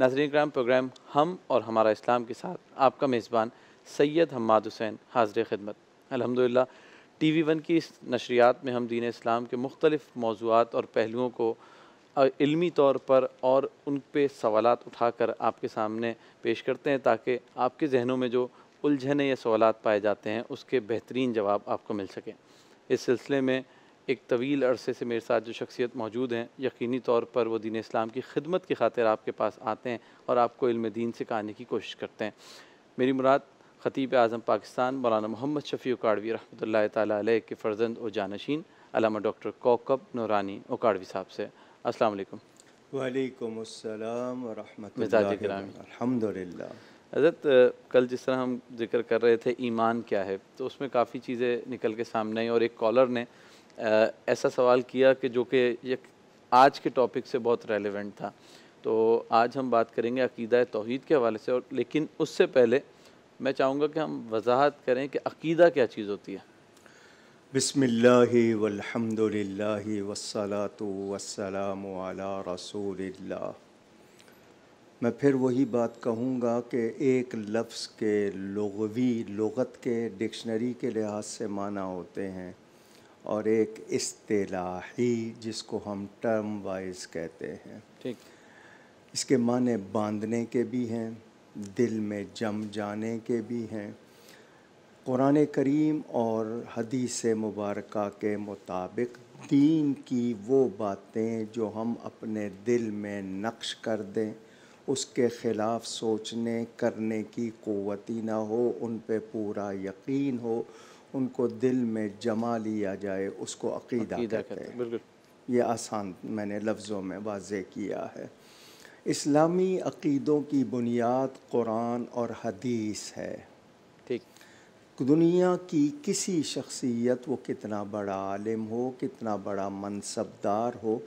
नाजरीन कराम प्रोग्राम हम और हमारा इस्लाम के साथ आपका मेज़बान सैयद हमाद हुसैन हाजिर खिदमत अल्हम्दुलिल्लाह वी वन की इस नशरियात में हम दीन इस्लाम के मुख्तलिफ़ मौजूद और पहलुओं को इल्मी तौर पर और उन पर सवाल उठाकर आपके सामने पेश करते हैं ताकि आपके जहनों में जो उलझने या सवाल पाए जाते हैं उसके बेहतरीन जवाब आपको मिल सकें इस सिलसिले में एक तवील अरसे से मेरे साथ जो शख्सियत मौजूद हैं यकीनी तौर पर वो दीन इस्लाम की खिदमत की खातिर आपके पास आते हैं और आपको इल्म दीन सिखाने की कोशिश करते हैं मेरी मुराद ख़तीब आज़म पाकिस्तान मौलाना मोहम्मद शफ़ी उकाड़वी रहमत ताली के फ़र्जंद और जानशीन अलामा डॉक्टर कोकब नौरानी उकाड़वी साहब से असलकम वालेकुम अस्सलाम अल्हम्दुलिल्लाह हज़रत कल जिस तरह हम जिक्र कर रहे थे ईमान क्या है तो उसमें काफ़ी चीज़ें निकल के सामने आई और एक कॉलर ने ऐसा सवाल किया कि जो कि ये आज के टॉपिक से बहुत रेलिवेंट था तो आज हम बात करेंगे अकीदा तोहद के हवाले से और लेकिन उससे पहले मैं चाहूँगा कि हम वजाहत करें कि अकीदा क्या चीज़ होती है बसमिल्लरिल्ला रसूल मैं फिर वही बात कहूँगा कि एक लफ्ज़ के लगवी लगत के डिक्शनरी के लिहाज से माना होते हैं और एक इस्तेलाही जिसको हम टर्म वाइज कहते हैं ठीक इसके माने बांधने के भी हैं दिल में जम जाने के भी हैं कुरान करीम और हदीस मुबारक के मुताबिक दीन की वो बातें जो हम अपने दिल में नक्श कर दें उसके ख़िलाफ़ सोचने करने की क़वत ही ना हो उन पे पूरा यकीन हो उनको दिल में जमा लिया जाए उसको अकीदा, अकीदा कहते हैं ये आसान मैंने लफ्ज़ों में वाज किया है इस्लामी अकीदों की बुनियाद कुरान और हदीस है ठीक दुनिया की किसी शख्सियत वो कितना बड़ा आलिम हो कितना बड़ा मनसबदार हो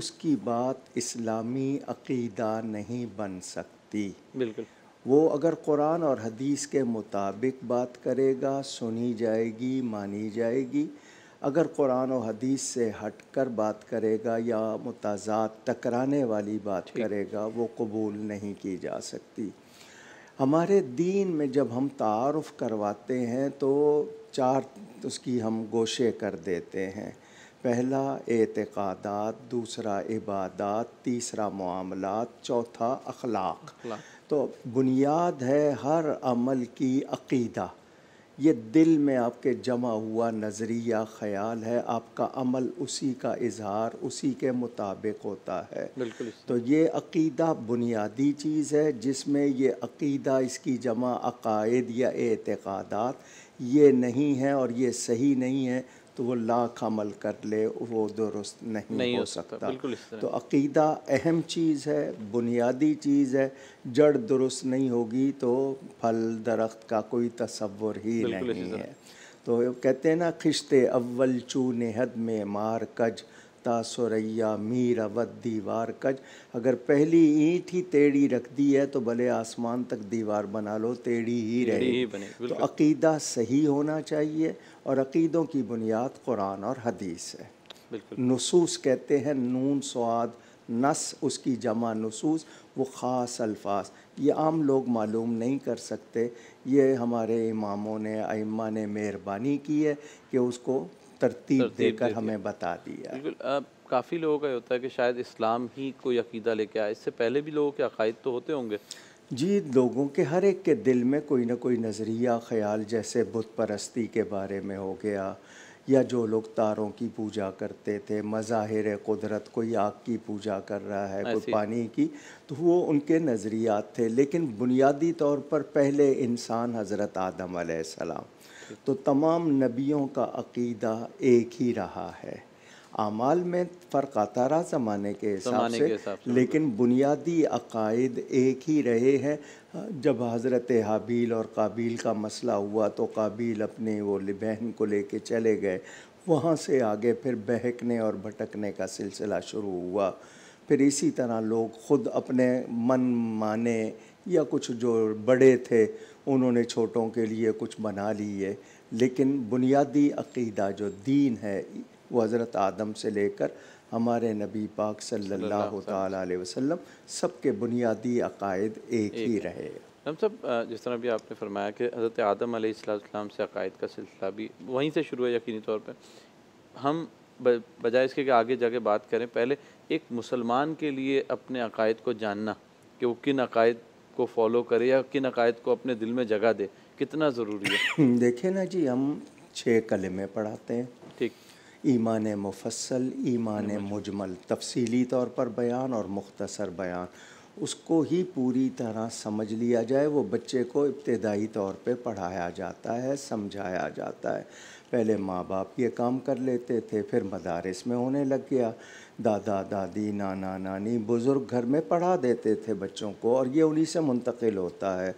उसकी बात इस्लामी अकीदा नहीं बन सकती बिल्कुल वो अगर कुरान और हदीस के मुताबिक बात करेगा सुनी जाएगी मानी जाएगी अगर कुरान और हदीस से हटकर बात करेगा या मुताज़ा टकराने वाली बात करेगा वो कबूल नहीं की जा सकती हमारे दीन में जब हम तारफ़ करवाते हैं तो चार उसकी हम गोशे कर देते हैं पहला एतक़ादात दूसरा इबादत तीसरा मामला चौथा अखलाक तो बुनियाद है हर अमल की अकीदा ये दिल में आपके जमा हुआ नज़रिया ख्याल है आपका अमल उसी का इजहार उसी के मुताबिक होता है बिल्कुल तो ये अकीदा बुनियादी चीज़ है जिसमें ये अकीदा इसकी जमा अकायद या एतक़ादात ये नहीं है और ये सही नहीं है तो वो लाख अमल कर ले वो दुरुस्त नहीं, नहीं हो सकता तो अकीदा अहम चीज़ है बुनियादी चीज़ है जड़ दुरुस्त नहीं होगी तो फल दरख्त का कोई तस्वुर ही नहीं है तो कहते हैं ना खिश्ते अव्वल चू नेहद में मार कज तख्ता सुरैया मीर अवध दीवार कज अगर पहली ईंट ही टेढ़ी रख दी है तो भले आसमान तक दीवार बना लो टेढ़ी ही रहे तो अकीदा सही होना चाहिए और अकीदों की बुनियाद कुरान और हदीस है नसूस कहते हैं नून स्वाद नस उसकी जमा नसूस वो ख़ास अल्फाज ये आम लोग मालूम नहीं कर सकते ये हमारे इमामों ने अम्मा ने मेहरबानी की है कि उसको तरतीब, देकर दे हमें बता दिया बिल्कुल काफ़ी लोगों का होता है कि शायद इस्लाम ही कोई अकीदा लेके आए इससे पहले भी लोगों के अकायद तो होते होंगे जी लोगों के हर एक के दिल में कोई ना कोई नज़रिया ख्याल जैसे बुत परस्ती के बारे में हो गया या जो लोग तारों की पूजा करते थे मज़ाहिर कुदरत कोई आग की पूजा कर रहा है कोई पानी की तो वो उनके नज़रियात थे लेकिन बुनियादी तौर पर पहले इंसान हज़रत आदम सलाम तो तमाम नबियों का अकीदा एक ही रहा है अमाल में फ़र्क आता रहा ज़माने के हिसाब से, से लेकिन बुनियादी अकायद एक ही रहे हैं जब हज़रत हाबील और काबिल का मसला हुआ तो काबिल अपने वो बहन को लेके चले गए वहाँ से आगे फिर बहकने और भटकने का सिलसिला शुरू हुआ फिर इसी तरह लोग ख़ुद अपने मन माने या कुछ जो बड़े थे उन्होंने छोटों के लिए कुछ बना लिए लेकिन बुनियादी अकीदा जो दीन है वो हज़रत आदम से लेकर हमारे नबी पाक सल्लल्लाहु अलैहि वसल्लम सबके बुनियादी अकायद एक, एक ही रहे हम सब जिस तरह भी आपने फरमाया कि हज़रत आदम आसमाम से अकायद का सिलसिला भी वहीं से शुरू है यकीनी तौर पर हम बजाय इसके कि आगे जाके बात करें पहले एक मुसलमान के लिए अपने अकायद को जानना कि वो किन अकायद को फॉलो करे या किन अकायद को अपने दिल में जगह दे कितना ज़रूरी है देखे ना जी हम छः कलमे पढ़ाते हैं ठीक ईमान मुफसल ईमान मुजमल तफसीली तौर पर बयान और मुख्तसर बयान उसको ही पूरी तरह समझ लिया जाए वो बच्चे को इब्तदाई तौर पे पढ़ाया जाता है समझाया जाता है पहले माँ बाप ये काम कर लेते थे फिर मदारस में होने लग गया दादा दादी नाना नानी बुज़ुर्ग घर में पढ़ा देते थे बच्चों को और ये उन्हीं से मुंतकिल होता है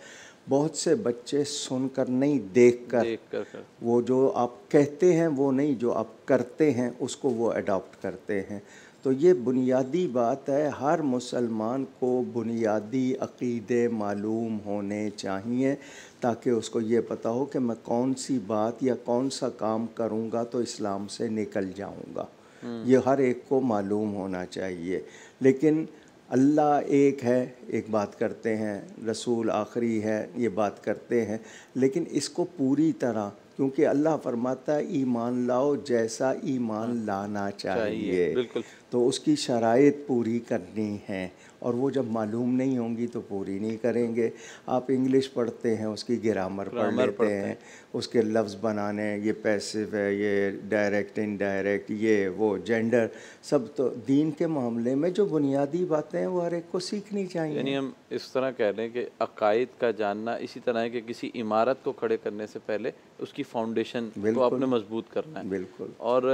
बहुत से बच्चे सुनकर नहीं देखकर देख कर, कर वो जो आप कहते हैं वो नहीं जो आप करते हैं उसको वो अडॉप्ट करते हैं तो ये बुनियादी बात है हर मुसलमान को बुनियादी अकीदे मालूम होने चाहिए ताकि उसको ये पता हो कि मैं कौन सी बात या कौन सा काम करूँगा तो इस्लाम से निकल जाऊँगा ये हर एक को मालूम होना चाहिए लेकिन अल्लाह एक है एक बात करते हैं रसूल आखिरी है ये बात करते हैं लेकिन इसको पूरी तरह क्योंकि अल्लाह फरमाता है ईमान लाओ जैसा ईमान लाना चाहिए, चाहिए। तो उसकी शराइ पूरी करनी है और वो जब मालूम नहीं होंगी तो पूरी नहीं करेंगे आप इंग्लिश पढ़ते हैं उसकी ग्रामर पढ़ लेते हैं।, हैं उसके लफ्ज़ बनाने ये पैसिव है ये डायरेक्ट इनडायरेक्ट ये वो जेंडर सब तो दीन के मामले में जो बुनियादी बातें हैं वो हर एक को सीखनी चाहिए यानी हम इस तरह कह रहे हैं कि अकायद का जानना इसी तरह है कि किसी इमारत को खड़े करने से पहले उसकी फाउंडेशन को आपने मजबूत करना है बिल्कुल और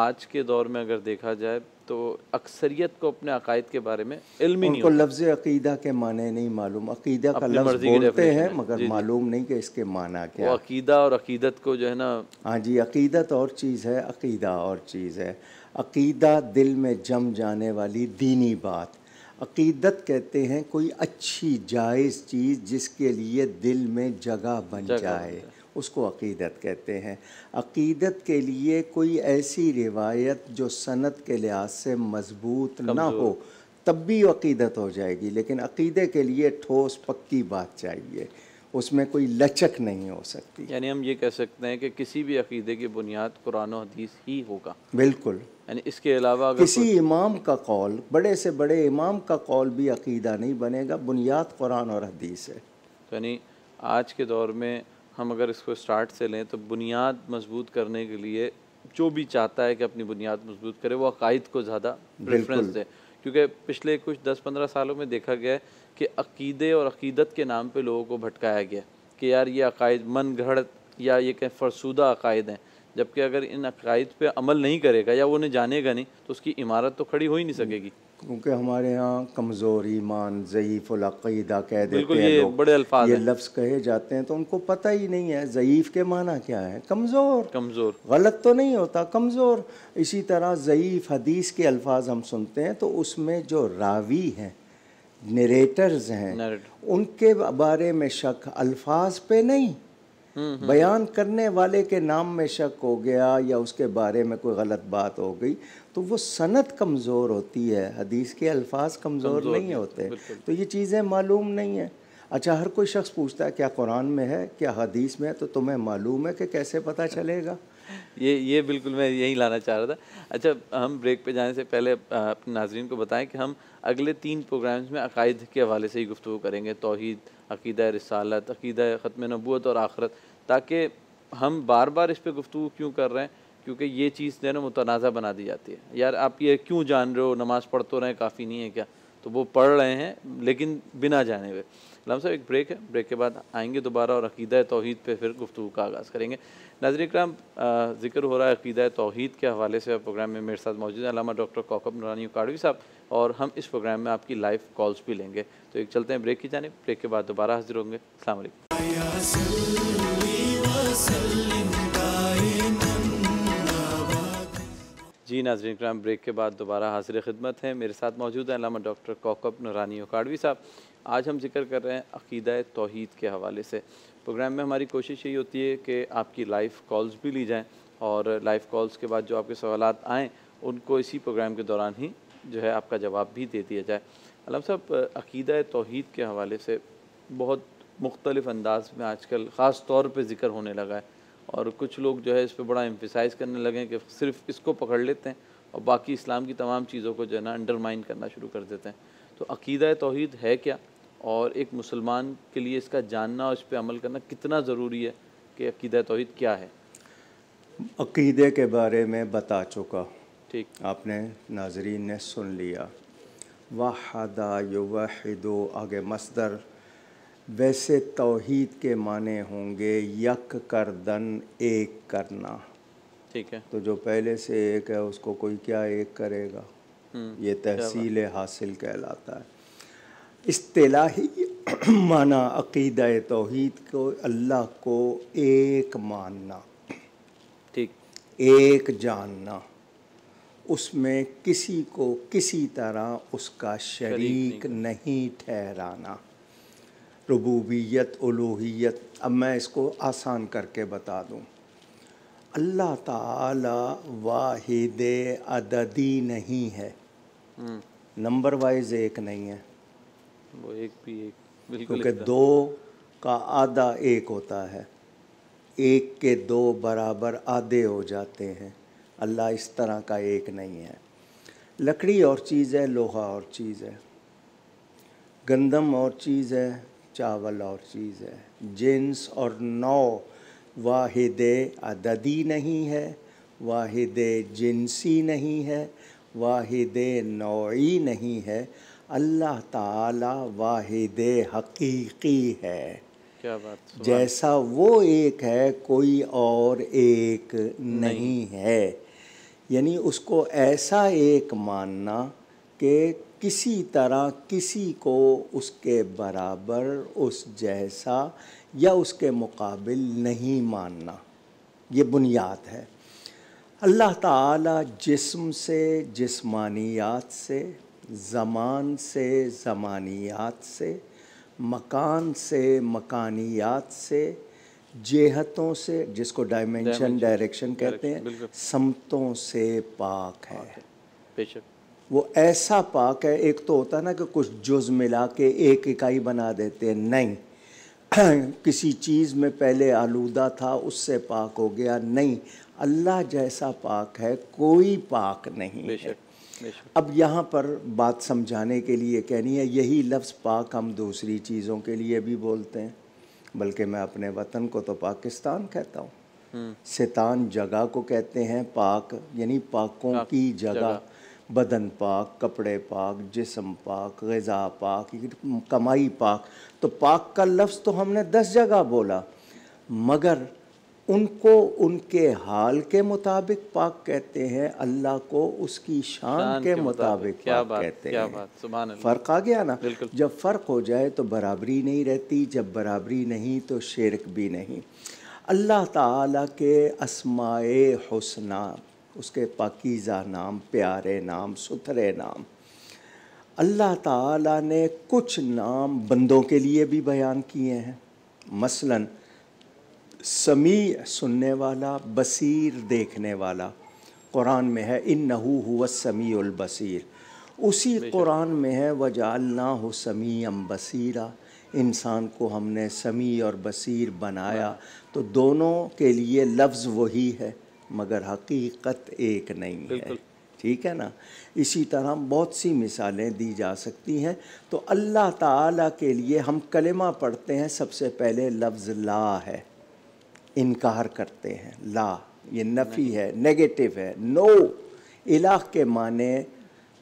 आज के दौर में अगर देखा जाए तो अक्सरियत को अपने अकायद के बारे में इल्मी उनको लफ्ज़ अकीदा के माने नहीं मालूम अकीदा का लफ्ज़ बोलते हैं मगर मालूम नहीं कि इसके माना क्या वो अकीदा और अकीदत को जो है ना हाँ जी अकीदत और चीज़ है अकीदा और चीज़ है अकीदा दिल में जम जाने वाली दीनी बात अकीदत कहते हैं कोई अच्छी जायज़ चीज़ जिसके लिए दिल में जगह बन जाए उसको अकीदत कहते हैं अकीदत के लिए कोई ऐसी रिवायत जो सनत के लिहाज से मजबूत ना हो तब भी अकीदत हो जाएगी लेकिन अकीदे के लिए ठोस पक्की बात चाहिए उसमें कोई लचक नहीं हो सकती यानी हम ये कह सकते हैं कि किसी भी अकीदे की बुनियाद कुरान हदीस ही होगा बिल्कुल यानी इसके अलावा अगर किसी इमाम का कौल बड़े से बड़े इमाम का कौल भी अकीदा नहीं बनेगा बुनियाद कुरान और हदीस है तो यानी आज के दौर में हम अगर इसको स्टार्ट से लें तो बुनियाद मजबूत करने के लिए जो भी चाहता है कि अपनी बुनियाद मजबूत करे वो अकायद को ज़्यादा प्रेफरेंस दे क्योंकि पिछले कुछ दस पंद्रह सालों में देखा गया है कि अकीदे और अकीदत के नाम पे लोगों को भटकाया गया कि यार ये अकायद मन गढ़ या ये कहें फरसूदा अकायद हैं जबकि अगर इन अकायद पे अमल नहीं करेगा या वो उन्हें जानेगा नहीं तो उसकी इमारत तो खड़ी हो ही नहीं सकेगी क्योंकि हमारे यहाँ कमज़ोर ईमान ज़यीफ़लक़ीदा कह देते हैं ये बड़े अल्फाज ये लफ्ज़ कहे जाते हैं तो उनको पता ही नहीं है ज़यीफ़ के माना क्या है कमज़ोर कमज़ोर गलत तो नहीं होता कमज़ोर इसी तरह ज़यीफ़ हदीस के अल्फाज हम सुनते हैं तो उसमें जो रावी हैं नरेटर्स हैं उनके बारे में शक अल्फाज पे नहीं हम्म, हम्म। बयान करने वाले के नाम में शक हो गया या उसके बारे में कोई गलत बात हो गई तो वो सनत कमज़ोर होती है हदीस के अल्फाज कमज़ोर नहीं होते तो ये चीज़ें मालूम नहीं है अच्छा हर कोई शख्स पूछता है क्या कुरान में है क्या हदीस में है तो तुम्हें मालूम है कि कैसे पता चलेगा ये ये बिल्कुल मैं यही लाना चाह रहा था अच्छा हम ब्रेक पे जाने से पहले अपने नाजरन को बताएं कि हम अगले तीन प्रोग्राम्स में अकायद के हवाले से ही गुफ्तु करेंगे तोहद अकीद रसालत अकीद ख़त्म नबूत और आखरत ताकि हम बार बार इस पर गुफ्तु क्यों कर रहे हैं क्योंकि ये चीज़ जो है ना मुतनाज़ा बना दी जाती है यार आप ये क्यों जान रहे हो नमाज़ पढ़ तो रहे काफ़ी नहीं है क्या तो वो पढ़ रहे हैं लेकिन बिना जाने हुए लम साहब एक ब्रेक है ब्रेक के बाद आएंगे दोबारा और अकीदा तोहद पर फिर गुफ्तु का आगाज़ करेंगे नजर कराम जिक्र हो रहा है अकीदा तोहद के हवाले से प्रोग्राम में मेरे साथ मौजूद हैं डॉक्टर कौकब नूरानी काड़वी साहब और हम इस प्रोग्राम में आपकी लाइव कॉल्स भी लेंगे तो एक चलते हैं ब्रेक की जाने ब्रेक के बाद दोबारा हाजिर होंगे अलैक् जी नाजरीन कराम ब्रेक के बाद दोबारा हाजिर खिदमत हैं मेरे साथ मौजूद हैं लामा डॉक्टर कौकब नूरानी ओकाडवी साहब आज हम जिक्र कर रहे हैं अकीदा तोहद के हवाले से प्रोग्राम में हमारी कोशिश यही होती है कि आपकी लाइव कॉल्स भी ली जाएँ और लाइव कॉल्स के बाद जो आपके सवाल आएँ उनको इसी प्रोग्राम के दौरान ही जो है आपका जवाब भी दे दिया जाए अलम साहब अकीदा तोहद के हवाले से बहुत मुख्तलिफ अंदाज में आजकल ख़ास तौर पर ज़िक्र होने लगा है और कुछ लोग जो है इस पर बड़ा एम्फिसाइज करने लगे कि सिर्फ इसको पकड़ लेते हैं और बाकी इस्लाम की तमाम चीज़ों को जो है ना अंडरमाइन करना शुरू कर देते हैं तो अकीदा तोहद है क्या और एक मुसलमान के लिए इसका जानना और इस पर अमल करना कितना ज़रूरी है कि अकीदा तोहद क्या है अकीदे के बारे में बता चुका ठीक आपने नाजरीन ने सुन लिया वाहदा युवाहिदो आगे मसदर वैसे तोहीद के माने होंगे यक कर दन एक करना ठीक है तो जो पहले से एक है उसको कोई क्या एक करेगा हम्म, ये तहसील हासिल कहलाता है अलाही माना अकीद तोहद को अल्लाह को एक मानना ठीक एक जानना उसमें किसी को किसी तरह उसका शरीक नहीं ठहराना रबूबियत उलूहियत अब मैं इसको आसान करके बता दूँ अल्लाह ताला वाहिद अददी नहीं है हम्म। नंबर वाइज एक नहीं है वो एक भी एक क्योंकि दो का आधा एक होता है एक के दो बराबर आधे हो जाते हैं अल्लाह इस तरह का एक नहीं है लकड़ी और चीज़ है लोहा और चीज़ है गंदम और चीज़ है चावल और चीज़ है जिन्स और नौ वाहिद अददी नहीं है वाहिद जिनसी नहीं है वाहिद नौई नहीं है अल्लाह ताला वाहिद हकीकी है क्या बात जैसा वो एक है कोई और एक नहीं, नहीं है यानी उसको ऐसा एक मानना कि किसी तरह किसी को उसके बराबर उस जैसा या उसके मुकाबिल नहीं मानना ये बुनियाद है अल्लाह ताला जिस्म से जिस्मानियात से ज़मान से ज़मानियात से मकान से मकानियात से जेहतों से जिसको डायमेंशन डायरेक्शन कहते हैं समतों से पाक है बेशक वो ऐसा पाक है एक तो होता है ना कि कुछ जुज मिला के एक इकाई बना देते हैं नहीं किसी चीज़ में पहले आलूदा था उससे पाक हो गया नहीं अल्लाह जैसा पाक है कोई पाक नहीं बेशक, अब यहाँ पर बात समझाने के लिए कहनी है यही लफ्ज़ पाक हम दूसरी चीज़ों के लिए भी बोलते हैं बल्कि मैं अपने वतन को तो पाकिस्तान कहता हूँ शैतान हम्म। जगह को कहते हैं पाक यानी पाकों पाक, की जगह बदन पाक कपड़े पाक जिसम पाक गज़ा पाक कमाई पाक तो पाक का लफ्ज़ तो हमने दस जगह बोला मगर उनको उनके हाल के मुताबिक पाक कहते हैं अल्लाह को उसकी शान, शान के, के मुताबिक पाक बात, कहते क्या हैं फ़र्क आ गया ना जब फ़र्क हो जाए तो बराबरी नहीं रहती जब बराबरी नहीं तो शिरक भी नहीं अल्लाह ताला के असमाए हुसना उसके पाकिज़ा नाम प्यारे नाम सुथरे नाम अल्लाह ताला ने कुछ नाम बंदों के लिए भी बयान किए हैं मसलन समी सुनने वाला बसीर देखने वाला कुरान में है इन नहू हुआ समी बसीर उसी कुरान में है वजालना हो समी अम बसीरा इंसान को हमने समी और बसीर बनाया तो दोनों के लिए लफ्ज़ वही है मगर हकीकत एक नहीं है ठीक है ना इसी तरह बहुत सी मिसालें दी जा सकती हैं तो अल्लाह ताला के लिए हम कलमा पढ़ते हैं सबसे पहले लफ्ज़ ला है इनकार करते हैं ला ये नफ़ी है नेगेटिव है नो इलाह के माने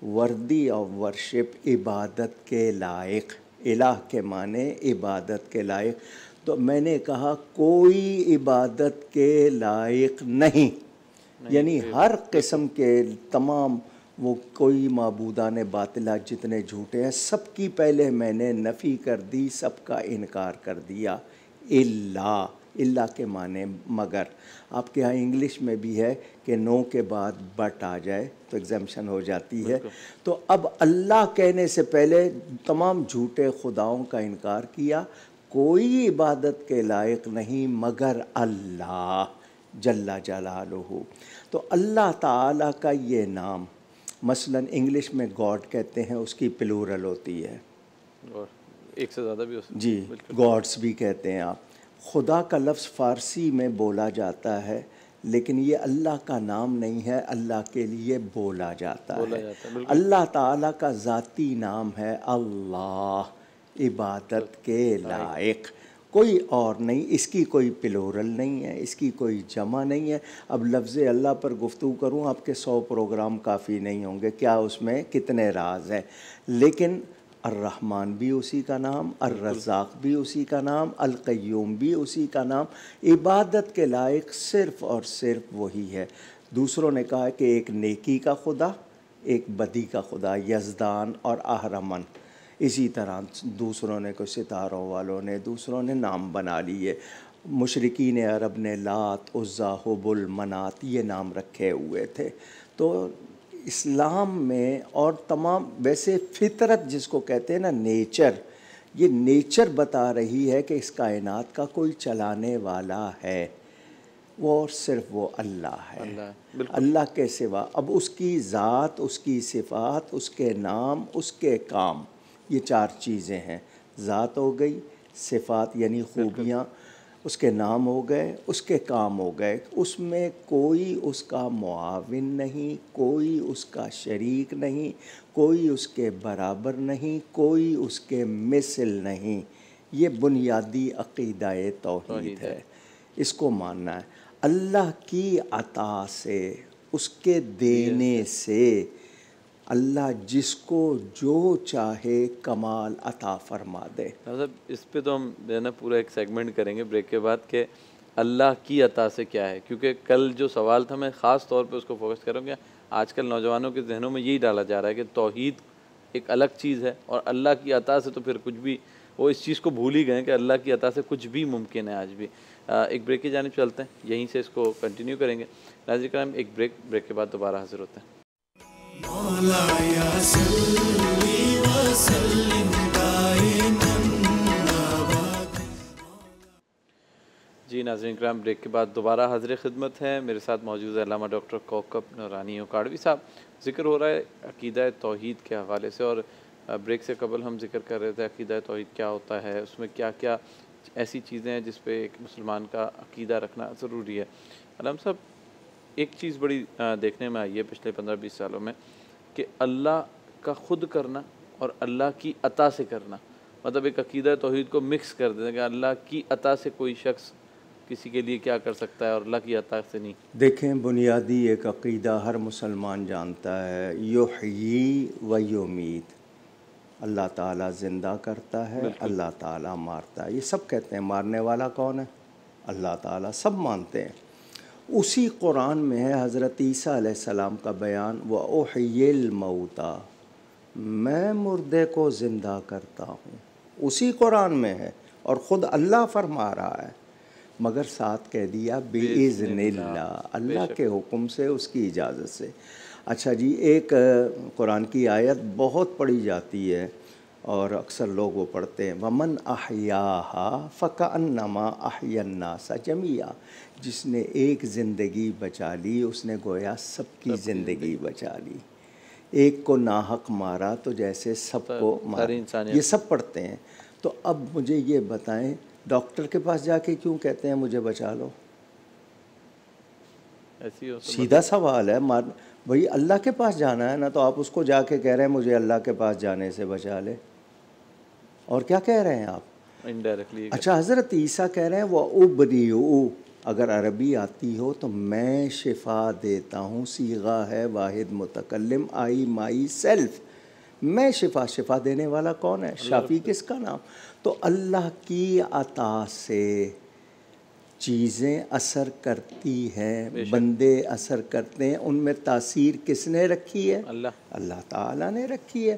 वर्दी ऑफ वर्शिप इबादत के लायक इलाह के माने इबादत के लायक तो मैंने कहा कोई इबादत के लायक नहीं, नहीं यानी हर किस्म के तमाम वो कोई मबूदा ने बातला जितने झूठे हैं सबकी पहले मैंने नफ़ी कर दी सबका इनकार कर दिया इल्ला इल्ला के माने मगर आपके यहाँ इंग्लिश में भी है कि नो के बाद बट आ जाए तो एग्जामेशन हो जाती है तो अब अल्लाह कहने से पहले तमाम झूठे खुदाओं का इनकार किया कोई इबादत के लायक नहीं मगर अल्लाह जल्ला जला तो अल्लाह ताला का ये नाम मसलन इंग्लिश में गॉड कहते हैं उसकी प्लूरल होती है और एक से ज़्यादा भी हो जी गॉड्स भी कहते हैं आप खुदा का लफ्ज़ फ़ारसी में बोला जाता है लेकिन ये अल्लाह का नाम नहीं है अल्लाह के लिए बोला जाता बोला है, है अल्लाह ताला का ज़ाती नाम है अल्लाह इबादत के लायक कोई और नहीं इसकी कोई पिलोरल नहीं है इसकी कोई जमा नहीं है अब लफ्ज़ अल्लाह पर गुफ्तु करूँ आपके सौ प्रोग्राम काफ़ी नहीं होंगे क्या उसमें कितने राज हैं लेकिन अर्रहमान भी उसी का नाम अर्रज़ाक भी उसी का नाम अलकयूम भी उसी का नाम इबादत के लायक सिर्फ़ और सिर्फ वही है दूसरों ने कहा कि एक नेकी का खुदा एक बदी का खुदा यजदान और आहरमन इसी तरह दूसरों ने कुछ सितारों वालों ने दूसरों ने नाम बना लिए मशरकिन अरब ने लात उज़ा हबुल मनात ये नाम रखे हुए थे तो इस्लाम में और तमाम वैसे फितरत जिसको कहते हैं ना नेचर ये नेचर बता रही है कि इस कायनात का कोई चलाने वाला है वो सिर्फ वो अल्लाह है अल्लाह अल्ला के सिवा अब उसकी ज़ात उसकी सिफात उसके नाम उसके काम ये चार चीज़ें हैं ज़ात हो गई सिफात यानी खूबियाँ उसके नाम हो गए उसके काम हो गए उसमें कोई उसका मुआविन नहीं कोई उसका शरीक नहीं कोई उसके बराबर नहीं कोई उसके मिसल नहीं ये बुनियादी अकीदा तोहहीद है इसको मानना है अल्लाह की अता से उसके देने से अल्लाह जिसको जो चाहे कमाल अता फरमा दे मतलब इस पे तो हम जो है ना पूरा एक सेगमेंट करेंगे ब्रेक के बाद के अल्लाह की अता से क्या है क्योंकि कल जो सवाल था मैं ख़ास तौर पे उसको फोकस करूँगा आजकल नौजवानों के जहनों में यही डाला जा रहा है कि तोहद एक अलग चीज़ है और अल्लाह की अता से तो फिर कुछ भी वो इस चीज़ को भूल ही गए कि अल्लाह की अता से कुछ भी मुमकिन है आज भी आ, एक ब्रेक की जानब चलते हैं यहीं से इसको कंटिन्यू करेंगे नाजिक्राम एक ब्रेक ब्रेक के बाद दोबारा हाजिर होते हैं जी नाजरन कराम ब्रेक के बाद दोबारा हाजिर खिदमत हैं मेरे साथ मौजूद अलामा डॉक्टर कोकप नौरानी काड़वी साहब जिक्र हो रहा है अकीद तोहद के हवाले से और ब्रेक से कबल हम जिक्र कर रहे थे अकीद तोहद क्या होता है उसमें क्या क्या ऐसी चीज़ें हैं जिसपे एक मुसलमान का अकीदा रखना ज़रूरी है अलम साहब एक चीज़ बड़ी देखने में आई है पिछले पंद्रह बीस सालों में कि अल्लाह का ख़ुद करना और अल्लाह की अता से करना मतलब एक अकीदा तोहद को मिक्स कर देते हैं कि अल्लाह की अता से कोई शख्स किसी के लिए क्या कर सकता है और अल्लाह की अता से नहीं देखें बुनियादी एक अकीदा हर मुसलमान जानता है यो ही व योमीत अल्लाह ताला ज़िंदा करता है अल्लाह ताला मारता है ये सब कहते हैं मारने वाला कौन है अल्लाह ताला सब मानते हैं उसी कुरान में है हज़रत ईसा सलाम का बयान व ओहल मऊता मैं मुर्दे को ज़िंदा करता हूँ उसी कुरान में है और ख़ुद अल्लाह फरमा रहा है मगर साथ कह दिया बेज़न अल्लाह के हुक्म से उसकी इजाज़त से अच्छा जी एक कुरान की आयत बहुत पढ़ी जाती है और अक्सर लोग वो पढ़ते हैं वमन अहिया फ़कानमा अहयन्ना सा जमिया जिसने एक ज़िंदगी बचा ली उसने गोया सबकी ज़िंदगी बचा ली एक को नाहक मारा तो जैसे सबको मारे ये सब पढ़ते हैं तो अब मुझे ये बताएं डॉक्टर के पास जाके क्यों कहते हैं मुझे बचा लो ऐसी तो सीधा सवाल है मार भाई अल्लाह के पास जाना है ना तो आप उसको जाके कह रहे हैं मुझे अल्लाह के पास जाने से बचा ले और क्या कह रहे हैं आप इनडायरेक्टली अच्छा हज़रत ईसा कह रहे हैं वह उबनी ओ अगर अरबी आती हो तो मैं शिफा देता हूँ सीगा है वाहिद मुतकलम आई माई सेल्फ़ मैं शिफा शिफा देने वाला कौन है शाफी किसका नाम तो अल्लाह की अता से चीज़ें असर करती है बंदे असर करते हैं उनमें तासीर किसने रखी है अल्लाह अल्लाह ताला ने रखी है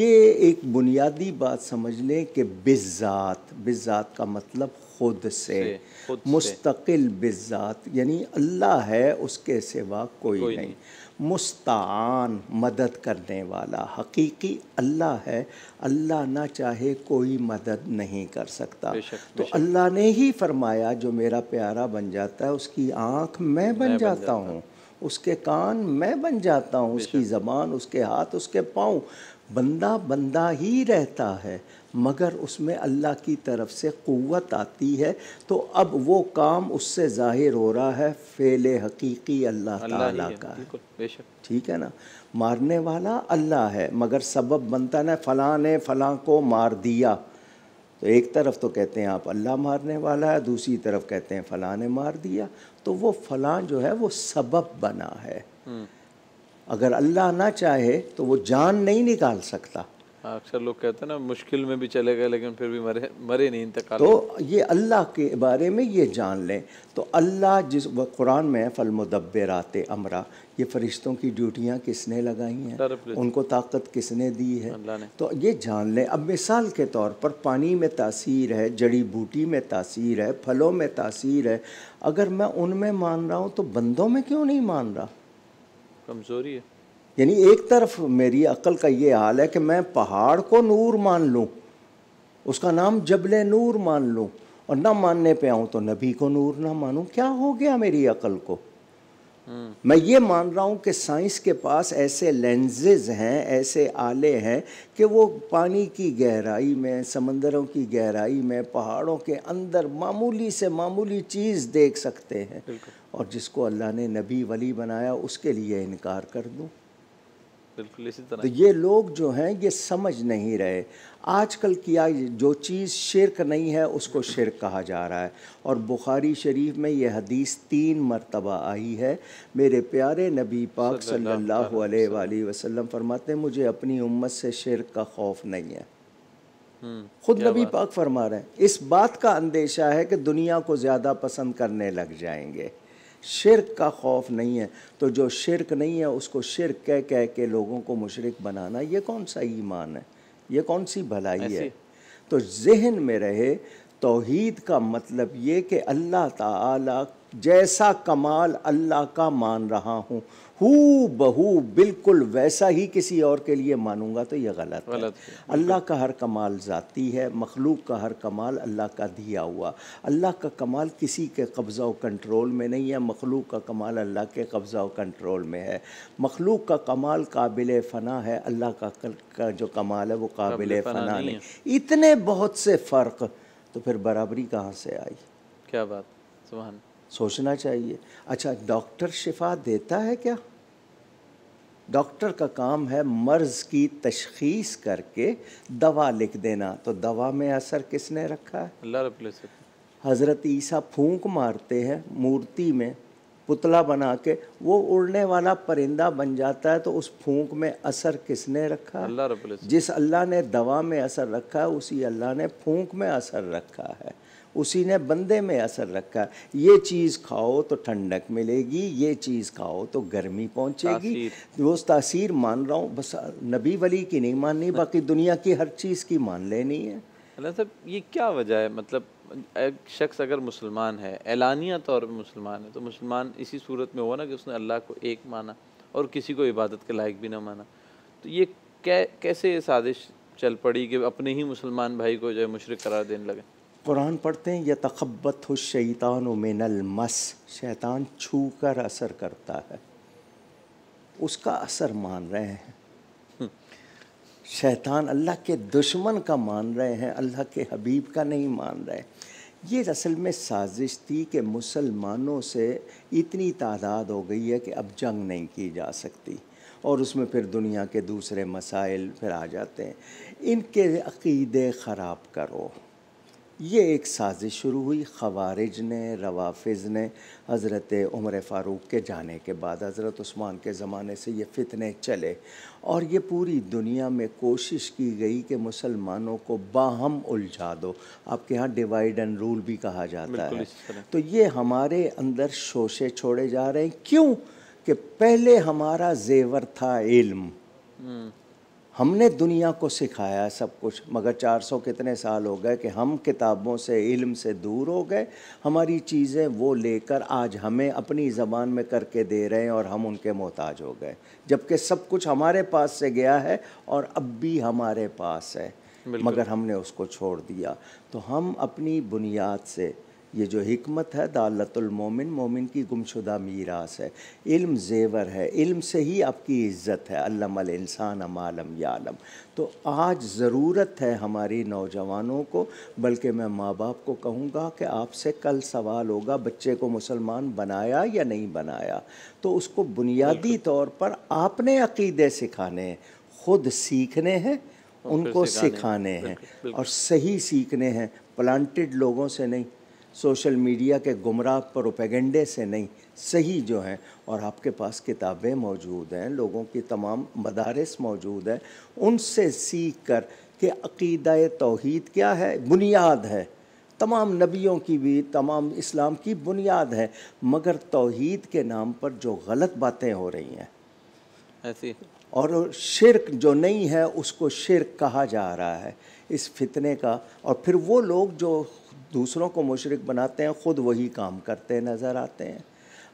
ये एक बुनियादी बात समझ लें कि बिज़ात बिज़ात का मतलब खुद से, से खुद मुस्तकिल बिज़ात यानी अल्लाह है उसके सिवा कोई, कोई नहीं, नहीं। मुस्तान मदद करने वाला हकीकी अल्लाह है अल्लाह ना चाहे कोई मदद नहीं कर सकता बेशक, तो अल्लाह ने ही फरमाया जो मेरा प्यारा बन जाता है उसकी आँख मैं बन जाता हूँ उसके कान मैं बन जाता हूँ उसकी ज़बान उसके हाथ उसके पाँव बंदा बंदा ही रहता है मगर उसमें अल्लाह की तरफ से क़वत आती है तो अब वो काम उससे ज़ाहिर हो रहा है फ़ेल हकीकी अल्लाह ताला का है ठीक है ना मारने वाला अल्लाह है मगर सबब बनता ना फ़लाँ ने फ़लाँ को मार दिया तो एक तरफ तो कहते हैं आप अल्लाह मारने वाला है दूसरी तरफ कहते हैं फ़लाँ ने मार दिया तो वो फ़लाँ जो है वो सबब बना है हम्म। अगर अल्लाह ना चाहे तो वो जान नहीं निकाल सकता अक्सर लोग कहते हैं ना मुश्किल में भी चले गए लेकिन फिर भी मरे मरे नहीं इंतकाल तो ये अल्लाह के बारे में ये जान लें तो अल्लाह जिस कुरान में फल फलमदब्बरात अमरा ये फरिश्तों की ड्यूटियाँ किसने लगाई हैं उनको ताकत किसने दी है तो ये जान लें अब मिसाल के तौर पर पानी में तासीर है जड़ी बूटी में तासीर है फलों में तासीर है अगर मैं उनमें मान रहा हूँ तो बंदों में क्यों नहीं मान रहा कमज़ोरी है यानी एक तरफ मेरी अक्ल का ये हाल है कि मैं पहाड़ को नूर मान लूँ उसका नाम जबल नूर मान लूँ और ना मानने पे आऊँ तो नबी को नूर ना मानूँ क्या हो गया मेरी अक्ल को हम्म। मैं ये मान रहा हूँ कि साइंस के पास ऐसे लेंजेज हैं ऐसे आले हैं कि वो पानी की गहराई में समंदरों की गहराई में पहाड़ों के अंदर मामूली से मामूली चीज़ देख सकते हैं और जिसको अल्लाह ने नबी वली बनाया उसके लिए इनकार कर दूँ बिल्कुल इसी तरह तो ये लोग जो हैं ये समझ नहीं रहे आजकल किया जो चीज़ शिरक नहीं है उसको शिरक कहा जा रहा है और बुखारी शरीफ में यह हदीस तीन मरतबा आई है मेरे प्यारे नबी पाक सल्लल्लाहु अलैहि वसल्लम फरमाते हैं मुझे अपनी उम्मत से शिरक का खौफ नहीं है हम्म, खुद नबी पाक फरमा रहे हैं इस बात का अंदेशा है कि दुनिया को ज़्यादा पसंद करने लग जाएंगे शिरक का खौफ नहीं है तो जो शिरक नहीं है उसको शिरक कह कह के लोगों को मुशरक बनाना ये कौन सा ईमान है ये कौन सी भलाई है तो जहन में रहे तोहीद का मतलब ये कि अल्लाह ताला जैसा कमाल अल्लाह का मान रहा हूँ हु बहू बिल्कुल वैसा ही किसी और के लिए मानूंगा तो यह गलत, गलत है अल्लाह का हर कमाल ज़ाती है मखलूक का हर कमाल अल्लाह का दिया हुआ अल्लाह का कमाल किसी के कब्ज़ा और कंट्रोल में नहीं है मखलूक का कमाल अल्लाह के कब्ज़ा व कंट्रोल में है मखलूक का कमाल काबिल फ़ना है अल्लाह का, का जो कमाल है वो काबिल फ़ना नहीं, नहीं। इतने बहुत से फ़र्क तो फिर बराबरी कहाँ से आई क्या बात सुबह सोचना चाहिए अच्छा डॉक्टर शिफा देता है क्या डॉक्टर का काम है मर्ज़ की तशखीस करके दवा लिख देना तो दवा में असर किसने रखा है हज़रत ईसा फूंक मारते हैं मूर्ति में पुतला बना के वो उड़ने वाला परिंदा बन जाता है तो उस फूंक में असर किसने रखा अल्लाह जिस अल्लाह ने दवा में असर रखा है उसी अल्लाह ने फूंक में असर रखा है उसी ने बंदे में असर रखा ये चीज़ खाओ तो ठंडक मिलेगी ये चीज़ खाओ तो गर्मी पहुँचेगी वो तासीर मान रहा हूँ बस नबी वली की नहीं माननी बाकी दुनिया की हर चीज़ की मान लेनी है साहब ये क्या वजह है मतलब एक शख्स अगर मुसलमान है ऐलानिया तौर पर मुसलमान है तो मुसलमान इसी सूरत में हुआ ना कि उसने अल्लाह को एक माना और किसी को इबादत के लायक भी ना माना तो ये कै, कैसे ये साजिश चल पड़ी कि अपने ही मुसलमान भाई को जो है मुशरक करार देने लगे कुरान पढ़ते हैं या तखबत हो शैतान में मस शैतान छू कर असर करता है उसका असर मान रहे हैं हम्म। शैतान अल्लाह के दुश्मन का मान रहे हैं अल्लाह के हबीब का नहीं मान रहे ये असल में साजिश थी कि मुसलमानों से इतनी तादाद हो गई है कि अब जंग नहीं की जा सकती और उसमें फिर दुनिया के दूसरे मसाइल फिर आ जाते हैं इनके अकीदे ख़राब करो ये एक साजिश शुरू हुई खवारिज ने रवाफिज ने हज़रत उमर फ़ारूक के जाने के बाद हज़रत उस्मान के ज़माने से ये फितने चले और ये पूरी दुनिया में कोशिश की गई कि मुसलमानों को बाहम उलझा दो आपके यहाँ डिवाइड एंड रूल भी कहा जाता है तो ये हमारे अंदर शोशे छोड़े जा रहे हैं क्यों कि पहले हमारा जेवर था इल्म हम्म। हमने दुनिया को सिखाया सब कुछ मगर 400 कितने साल हो गए कि हम किताबों से इल्म से दूर हो गए हमारी चीज़ें वो लेकर आज हमें अपनी ज़बान में करके दे रहे हैं और हम उनके मोहताज हो गए जबकि सब कुछ हमारे पास से गया है और अब भी हमारे पास है मगर हमने उसको छोड़ दिया तो हम अपनी बुनियाद से ये जो हमत है दालतुलमोमिन मोमिन की गुमशुदा मीरास है इल्म जेवर है इल्म से ही आपकी इज़्ज़त है अल्लम इंसान अमालम यालम तो आज ज़रूरत है हमारे नौजवानों को बल्कि मैं माँ बाप को कहूँगा कि आपसे कल सवाल होगा बच्चे को मुसलमान बनाया या नहीं बनाया तो उसको बुनियादी तौर पर आपने अकीदे सिखाने हैं ख़ुद सीखने हैं उनको सिखाने हैं और सही सीखने हैं प्लान्ट लोगों से नहीं सोशल मीडिया के गुमराह प्रोपेगेंडे से नहीं सही जो हैं और आपके पास किताबें मौजूद हैं लोगों की तमाम मदारस मौजूद हैं उनसे सीख कर कि अकीद तोहद क्या है बुनियाद है तमाम नबियों की भी तमाम इस्लाम की बुनियाद है मगर तोहद के नाम पर जो गलत बातें हो रही हैं ऐसी और शिरक जो नहीं है उसको शिरक कहा जा रहा है इस फितने का और फिर वो लोग जो दूसरों को मुशरक बनाते हैं ख़ुद वही काम करते नज़र आते हैं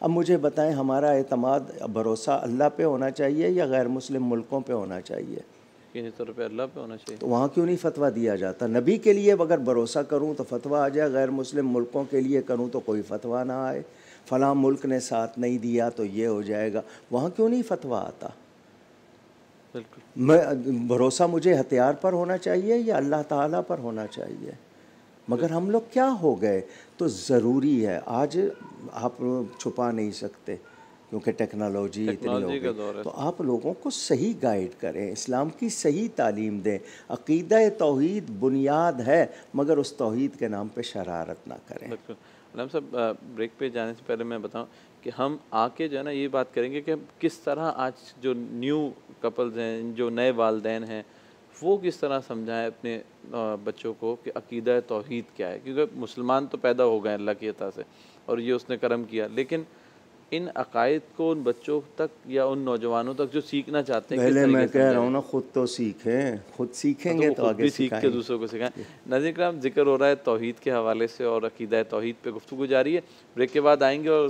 अब मुझे बताएं हमारा अतमाद भरोसा अल्लाह पे होना चाहिए या गैर मुस्लिम मुल्कों पे होना चाहिए तौर पे अल्लाह पे होना चाहिए तो वहाँ क्यों नहीं फतवा दिया जाता नबी के लिए अगर भरोसा करूँ तो फतवा आ जाए गैर मुस्लिम मुल्कों के लिए करूँ तो कोई फतवा ना आए फ़लाँ मुल्क ने साथ नहीं दिया तो ये हो जाएगा वहाँ क्यों नहीं फतवा आता बिल्कुल मैं भरोसा मुझे हथियार पर होना चाहिए या अल्लाह ताला पर होना चाहिए मगर हम लोग क्या हो गए तो ज़रूरी है आज आप छुपा नहीं सकते क्योंकि टेक्नोलॉजी इतनी हो गई तो आप लोगों को सही गाइड करें इस्लाम की सही तालीम दें अकीद तोहद बुनियाद है मगर उस तोहद के नाम पर शरारत ना करें मैम साहब ब्रेक पे जाने से पहले मैं बताऊं कि हम आके जो है ना ये बात करेंगे कि किस तरह आज जो न्यू कपल्स हैं जो नए वालदेन हैं वो किस तरह समझाएं अपने बच्चों को कि अकीदा तोहद क्या है क्योंकि मुसलमान तो पैदा हो गए अल्लाह की अता से और ये उसने कर्म किया लेकिन इन अकायद को उन बच्चों तक या उन नौजवानों तक जो सीखना चाहते हैं पहले मैं कह रहा हूँ ना खुद तो सीखें खुद सीखेंगे तो, तो आगे भी सीख के दूसरों को सिखाएं नजीक राम जिक्र हो रहा है तोहहीद के हवाले से और अकीदा तोहहीद पे गुफ्तु जारी है ब्रेक के बाद आएंगे और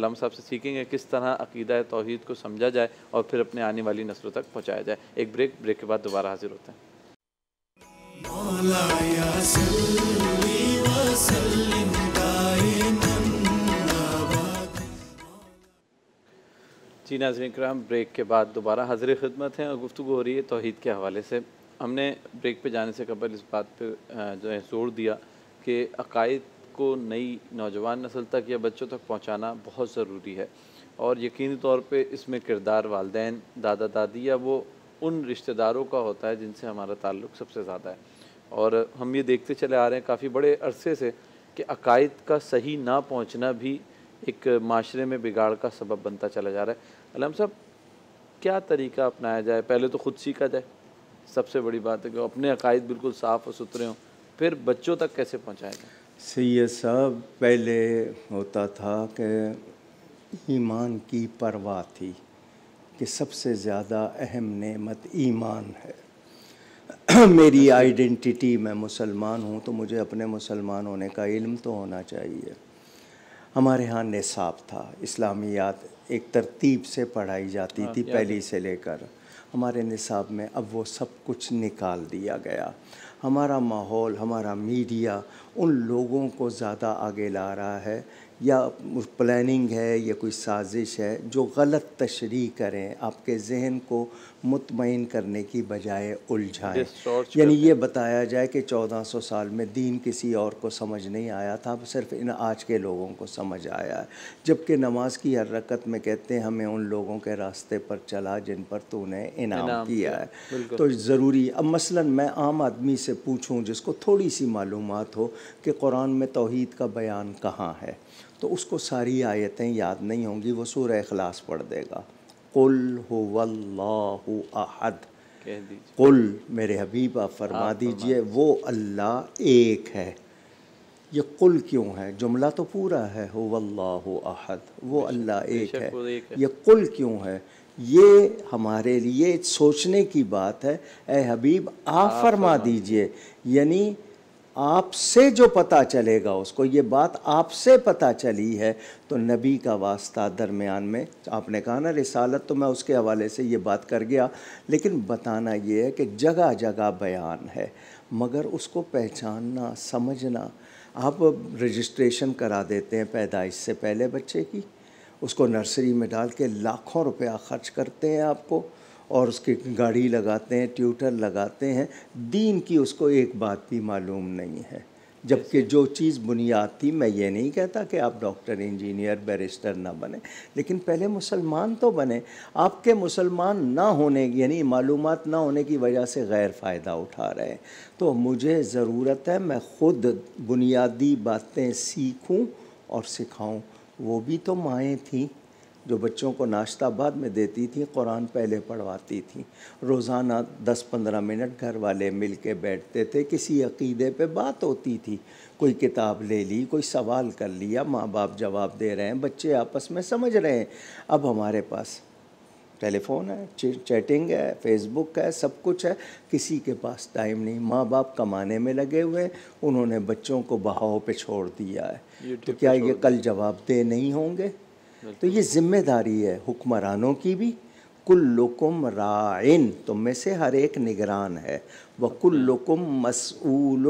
अलम साहब से सीखेंगे किस तरह अकीदा तोहहीद को समझा जाए और फिर अपने आने वाली नस्लों तक पहुँचाया जाए एक ब्रेक ब्रेक के बाद दोबारा हाजिर होते हैं जी नाजरन कराम ब्रेक के बाद दोबारा हाजिर खिदमत हैं और गुफ्तु हो रही है तोहद के हवाले से हमने ब्रेक पे जाने से कबल इस बात पर जो है जोर दिया कि अकायद को नई नौजवान नस्ल तक या बच्चों तक पहुँचाना बहुत ज़रूरी है और यकीनी तौर पर इसमें किरदार वालदे दादा दादी या वो उन रिश्तेदारों का होता है जिनसे हमारा ताल्लुक़ सबसे ज़्यादा है और हम ये देखते चले आ रहे हैं काफ़ी बड़े अरसे से कि अकायद का सही ना पहुंचना भी एक माशरे में बिगाड़ का सबब बनता चला जा रहा है अलम साहब क्या तरीका अपनाया जाए पहले तो ख़ुद सीखा जाए सबसे बड़ी बात है कि अपने अकायद बिल्कुल साफ़ और सुथरे हों फिर बच्चों तक कैसे पहुँचाए जाए सैद साहब पहले होता था कि ईमान की परवाह थी कि सबसे ज़्यादा अहम नेमत ईमान है मेरी आइडेंटिटी मैं मुसलमान हूँ तो मुझे अपने मुसलमान होने का इल्म तो होना चाहिए हमारे यहाँ निसाब था इस्लामियात एक तरतीब से पढ़ाई जाती हाँ, थी पहली से लेकर हमारे निसाब में अब वो सब कुछ निकाल दिया गया हमारा माहौल हमारा मीडिया उन लोगों को ज़्यादा आगे ला रहा है या प्लानिंग है या कोई साजिश है जो गलत तशरी करें आपके जहन को मुतमिन करने की बजाय उलझाएं यानी ये बताया जाए कि 1400 साल में दीन किसी और को समझ नहीं आया था सिर्फ इन आज के लोगों को समझ आया है जबकि नमाज की हर रकत में कहते हैं हमें उन लोगों के रास्ते पर चला जिन पर तूने इनाम किया है तो ज़रूरी अब मसला मैं आम आदमी से पूछूँ जिसको थोड़ी सी मालूम हो कि कुरान में तोहद का बयान कहाँ है तो उसको सारी आयतें याद नहीं होंगी वो सूर्य अखलास पढ़ देगा कुल हो अहद कुल मेरे हबीब आप फरमा हाँ, दीजिए वो अल्लाह एक है ये कुल क्यों है जुमला तो पूरा है हो वल्लाह अहद वो अल्लाह एक है ये कुल क्यों है ये हमारे लिए सोचने की बात है ए हबीब आप फरमा दीजिए यानी आपसे जो पता चलेगा उसको ये बात आपसे पता चली है तो नबी का वास्ता दरमियान में आपने कहा ना रिसालत तो मैं उसके हवाले से ये बात कर गया लेकिन बताना ये है कि जगह जगह बयान है मगर उसको पहचानना समझना आप रजिस्ट्रेशन करा देते हैं पैदाइश से पहले बच्चे की उसको नर्सरी में डाल के लाखों रुपया खर्च करते हैं आपको और उसकी गाड़ी लगाते हैं ट्यूटर लगाते हैं दीन की उसको एक बात भी मालूम नहीं है जबकि जो चीज़ बुनियाद थी मैं ये नहीं कहता कि आप डॉक्टर इंजीनियर बैरिस्टर ना बने लेकिन पहले मुसलमान तो बने आपके मुसलमान ना होने यानी मालूम ना होने की वजह से गैर फ़ायदा उठा रहे हैं तो मुझे ज़रूरत है मैं ख़ुद बुनियादी बातें सीखूं और सिखाऊं वो भी तो माएँ थीं जो बच्चों को नाश्ता बाद में देती थी कुरान पहले पढ़वाती थी रोज़ाना दस पंद्रह मिनट घर वाले मिल के बैठते थे किसी अकीदे पे बात होती थी कोई किताब ले ली कोई सवाल कर लिया माँ बाप जवाब दे रहे हैं बच्चे आपस में समझ रहे हैं अब हमारे पास टेलीफोन है चैटिंग है फेसबुक है सब कुछ है किसी के पास टाइम नहीं माँ बाप कमाने में लगे हुए हैं उन्होंने बच्चों को बहाव पे छोड़ दिया है तो क्या ये कल जवाब दे नहीं होंगे तो ये जिम्मेदारी है हुक्मरानों की भी कुल्लुकुम राइन तुम में से हर एक निगरान है कुल कुल्लुकुम मसूल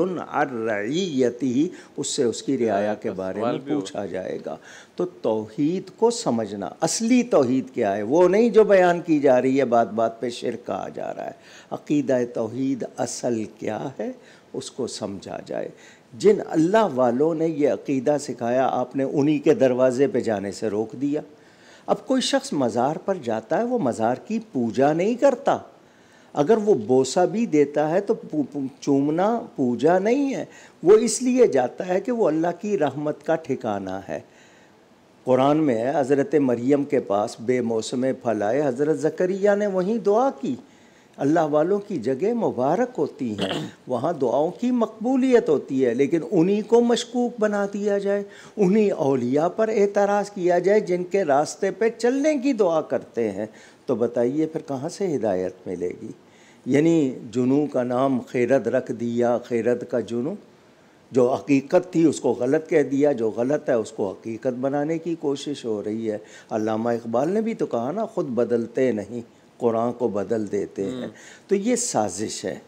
ही उससे उसकी रियाया के बारे में पूछा जाएगा तो तोहीद को समझना असली तोहीद क्या है वो नहीं जो बयान की जा रही है बात बात पे शिर कहा जा रहा है अकीद तोहीद असल क्या है उसको समझा जाए जिन अल्लाह वालों ने यह अकीदा सिखाया आपने उन्हीं के दरवाज़े पे जाने से रोक दिया अब कोई शख्स मज़ार पर जाता है वो मज़ार की पूजा नहीं करता अगर वो बोसा भी देता है तो चूमना पूजा नहीं है वो इसलिए जाता है कि वो अल्लाह की रहमत का ठिकाना है कुरान में है हज़रत मरियम के पास बेमौसम फल आए हज़रत ज़करिया ने वहीं दुआ की अल्लाह वालों की जगह मुबारक होती हैं वहाँ दुआओं की मकबूलियत होती है लेकिन उन्हीं को मशकूक बना दिया जाए उन्हीं अलिया पर एतराज़ किया जाए जिनके रास्ते पर चलने की दुआ करते हैं तो बताइए फिर कहाँ से हिदायत मिलेगी यानी जुनू का नाम खैरत रख दिया खैरत का जुनू जो हकीकत थी उसको गलत कह दिया जो गलत है उसको हकीकत बनाने की कोशिश हो रही है अलामा इकबाल ने भी तो कहा ना ख़ुद बदलते नहीं कुरान को बदल देते हैं हम्म। तो ये साजिश है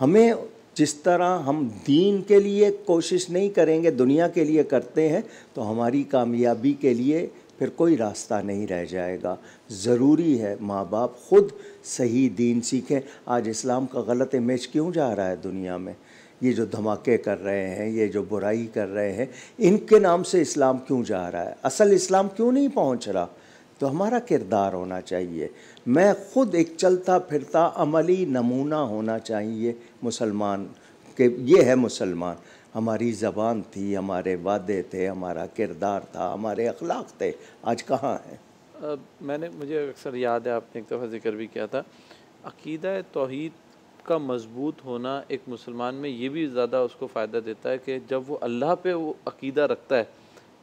हमें जिस तरह हम दीन के लिए कोशिश नहीं करेंगे दुनिया के लिए करते हैं तो हमारी कामयाबी के लिए फिर कोई रास्ता नहीं रह जाएगा ज़रूरी है माँ बाप खुद सही दीन सीखें आज इस्लाम का गलत इमेज क्यों जा रहा है दुनिया में ये जो धमाके कर रहे हैं ये जो बुराई कर रहे हैं इनके नाम से इस्लाम क्यों जा रहा है असल इस्लाम क्यों नहीं पहुँच रहा तो हमारा किरदार होना चाहिए मैं ख़ुद एक चलता फिरता अमली नमूना होना चाहिए मुसलमान के ये है मुसलमान हमारी ज़बान थी हमारे वादे थे हमारा किरदार था हमारे अखलाक थे आज कहाँ हैं मैंने मुझे अक्सर याद है आपने एक दफ़ा जिक्र भी किया था अकीद तोहद का मजबूत होना एक मुसलमान में ये भी ज़्यादा उसको फ़ायदा देता है कि जब वो अल्लाह पे वो अकीदा रखता है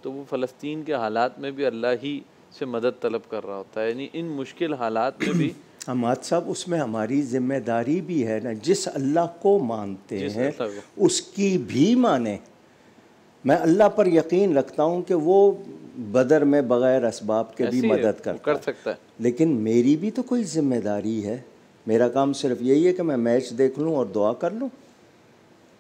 तो वो फ़लस्तीन के हालात में भी अल्लाह ही से मदद तलब कर रहा होता है यानी इन मुश्किल हालात में भी हमाद साहब उसमें हमारी जिम्मेदारी भी है ना जिस अल्लाह को मानते हैं उसकी भी माने मैं अल्लाह पर यकीन रखता हूँ कि वो बदर में बग़ैर इसबाब के भी मदद कर कर सकता है लेकिन मेरी भी तो कोई जिम्मेदारी है मेरा काम सिर्फ यही है कि मैं मैच देख लूँ और दुआ कर लूँ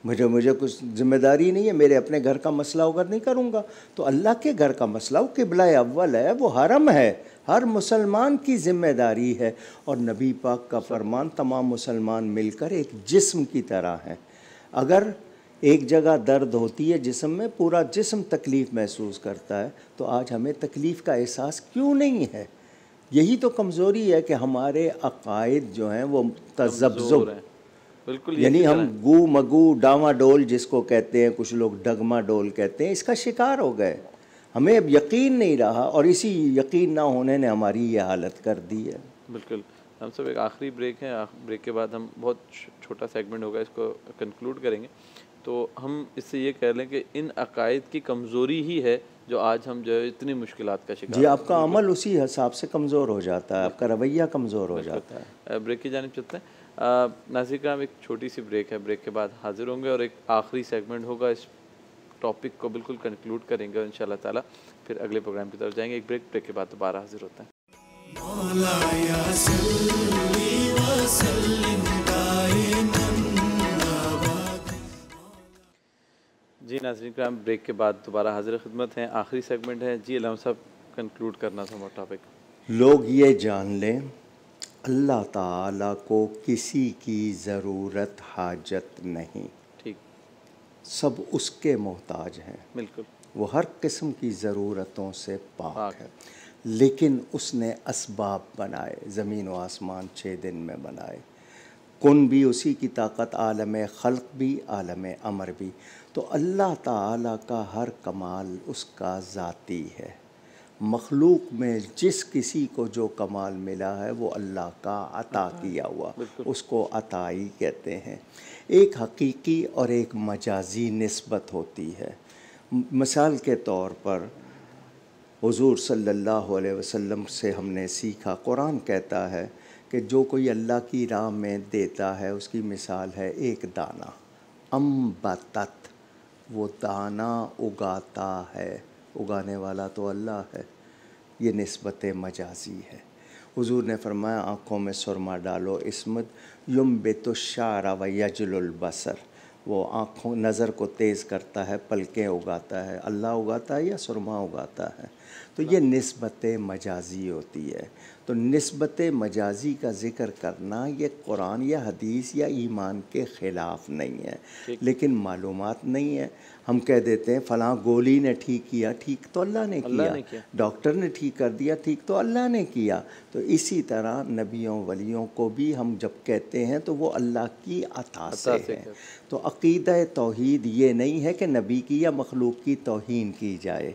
मुझे मुझे कुछ जिम्मेदारी नहीं है मेरे अपने घर का मसला अगर नहीं करूँगा तो अल्लाह के घर का मसला वो किबला अव्वल है वो हरम है हर मुसलमान की जिम्मेदारी है और नबी पाक का फरमान तमाम मुसलमान मिलकर एक जिस्म की तरह हैं अगर एक जगह दर्द होती है जिसम में पूरा जिस्म तकलीफ़ महसूस करता है तो आज हमें तकलीफ़ का एहसास क्यों नहीं है यही तो कमज़ोरी है कि हमारे अकायद जो हैं वो तजब्ज़ुब बिल्कुल यानी हम गु मगु डावा डोल जिसको कहते हैं कुछ लोग डगमा डोल कहते हैं इसका शिकार हो गए हमें अब यकीन नहीं रहा और इसी यकीन ना होने ने हमारी ये हालत कर दी है बिल्कुल हम सब एक आखिरी ब्रेक है ब्रेक के बाद हम बहुत छोटा सेगमेंट होगा इसको कंक्लूड करेंगे तो हम इससे ये कह लें कि इन अकायद की कमज़ोरी ही है जो आज हम जो है इतनी मुश्किल का शिकार जी आपका अमल उसी हिसाब से कमज़ोर हो जाता है आपका रवैया कमज़ोर हो जाता है ब्रेक की जानब चलते हैं नाजिक हम एक छोटी सी ब्रेक है ब्रेक के बाद हाजिर होंगे और एक आखिरी सेगमेंट होगा इस टॉपिक को बिल्कुल कंक्लूड करेंगे और इन ताला फिर अगले प्रोग्राम की तरफ जाएंगे एक ब्रेक ब्रेक के बाद दोबारा हाजिर होते हैं जी नाजरीन कराम ब्रेक के बाद दोबारा हाजिर खिदमत हैं आखिरी सेगमेंट है जी अलम साहब कंक्लूड करना था टॉपिक लोग ये जान लें अल्लाह ताला को किसी की ज़रूरत हाजत नहीं ठीक सब उसके मोहताज हैं बिल्कुल वो हर किस्म की ज़रूरतों से पाक, पाक है लेकिन उसने इसबाब बनाए ज़मीन व आसमान छः दिन में बनाए कन भी उसी की ताकत आलम ख़ल्क भी आलम अमर भी तो अल्लाह ताला का हर कमाल उसका ज़ाती है मखलूक में जिस किसी को जो कमाल मिला है वो अल्लाह का अता किया हुआ उसको अताई कहते हैं एक हकीकी और एक मजाजी नस्बत होती है मिसाल के तौर पर हुजूर सल्लल्लाहु अलैहि वसल्लम से हमने सीखा कुरान कहता है कि जो कोई अल्लाह की राह में देता है उसकी मिसाल है एक दाना अम्बत वो दाना उगाता है उगाने वाला तो अल्लाह है ये नस्बत मजाजी है हुजूर ने फरमाया आँखों में सुरमा डालो इसमत युम बेतुशारा व यजलबसर वो आँखों नज़र को तेज़ करता है पलकें उगाता है अल्लाह उगाता है या सुरमा उगाता है तो ये नस्बत मजाजी होती है तो नस्बत मजाजी का ज़िक्र करना ये कुरान या हदीस या ईमान के ख़िलाफ़ नहीं है लेकिन मालूम नहीं है हम कह देते हैं फ़लाँ गोली ने ठीक किया ठीक तो अल्लाह ने, अल्ला ने किया डॉक्टर ने ठीक कर दिया ठीक तो अल्लाह ने किया तो इसी तरह नबियों वलियों को भी हम जब कहते हैं तो वो अल्लाह की अता से है तो अकीद तोहद ये नहीं है कि नबी की या मखलूक की तोहन की जाए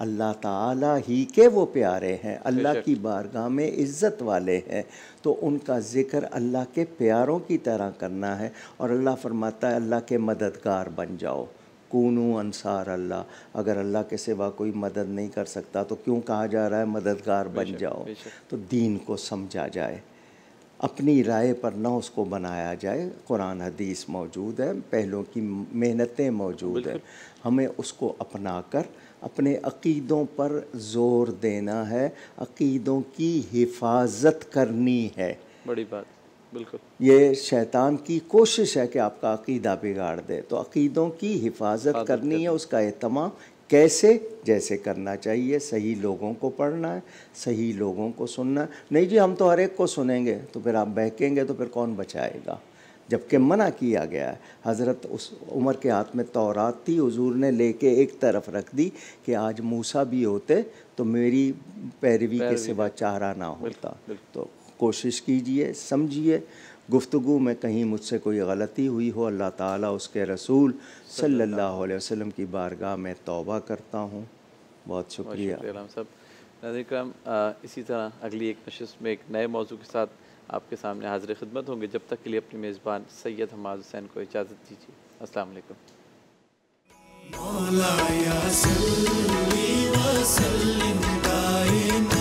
अल्लाह ताला ही के वो प्यारे हैं अल्लाह की बारगाह में इज़्ज़त वाले हैं तो उनका ज़िक्र अल्लाह के प्यारों की तरह करना है और अल्लाह फरमाता है अल्लाह के मददगार बन जाओ कूनू अनसार अल्लाह अगर अल्लाह के सिवा कोई मदद नहीं कर सकता तो क्यों कहा जा रहा है मददगार बन जाओ तो दीन को समझा जाए अपनी राय पर ना उसको बनाया जाए कुरान हदीस मौजूद है पहलों की मेहनतें मौजूद हैं हमें उसको अपना कर अपने अकीदों पर ज़ोर देना है अकीदों की हिफाजत करनी है बड़ी बात बिल्कुल ये शैतान की कोशिश है कि आपका अकीदा बिगाड़ दे तो अकीदों की हिफाजत करनी है उसका अहतमाम कैसे जैसे करना चाहिए सही लोगों को पढ़ना है सही लोगों को सुनना नहीं जी हम तो हर एक को सुनेंगे तो फिर आप बहकेंगे तो फिर कौन बचाएगा जबकि मना किया गया है हज़रत उस उम्र के हाथ में तौरात थी हजूर ने लेके एक तरफ रख दी कि आज मूसा भी होते तो मेरी पैरवी के सिवा चारा ना होता तो कोशिश कीजिए समझिए गुफ्तु में कहीं मुझसे कोई गलती हुई हो अल्लाह ताला उसके रसूल सल्लल्लाहु अलैहि वसल्लम की बारगाह में तौबा करता हूँ बहुत शुक्रिया साहब इसी तरह अगली एक नशस्त में एक नए मौजू के साथ आपके सामने हाजिर खिदमत होंगे जब तक के लिए अपनी मेज़बान सैयद हमाज हुसैन को इजाज़त दीजिए अस्सलाम वालेकुम